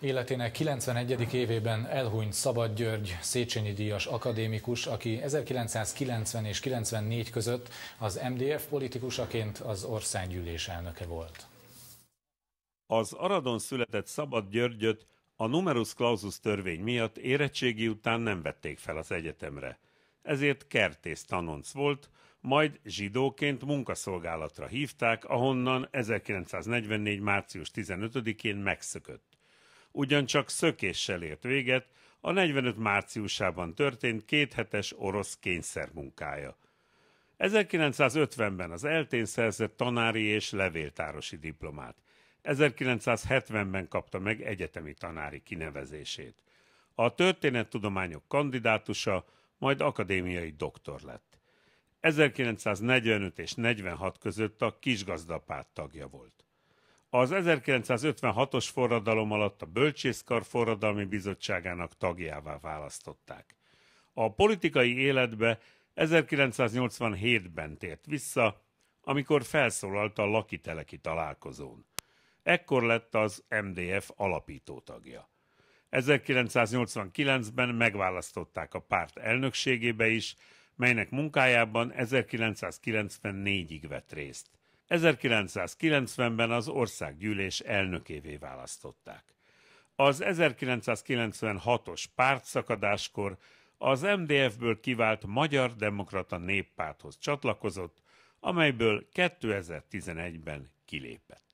Életének 91. évében elhunyt Szabad György, Széchenyi díjas akadémikus, aki 1990 és 94 között az MDF politikusaként az országgyűlés elnöke volt. Az Aradon született Szabad Györgyöt a numerus clausus törvény miatt érettségi után nem vették fel az egyetemre. Ezért kertész tanonc volt, majd zsidóként munkaszolgálatra hívták, ahonnan 1944. március 15-én megszökött ugyancsak szökéssel ért véget a 45 márciusában történt kéthetes orosz kényszermunkája. 1950-ben az eltén szerzett tanári és levéltárosi diplomát. 1970-ben kapta meg egyetemi tanári kinevezését. A történettudományok kandidátusa, majd akadémiai doktor lett. 1945 és 46 között a kisgazdapárt tagja volt. Az 1956-os forradalom alatt a Bölcsészkar Forradalmi Bizottságának tagjává választották. A politikai életbe 1987-ben tért vissza, amikor felszólalt a lakiteleki találkozón. Ekkor lett az MDF alapító tagja. 1989-ben megválasztották a párt elnökségébe is, melynek munkájában 1994-ig vett részt. 1990-ben az országgyűlés elnökévé választották. Az 1996-os pártszakadáskor az MDF-ből kivált Magyar Demokrata Néppárthoz csatlakozott, amelyből 2011-ben kilépett.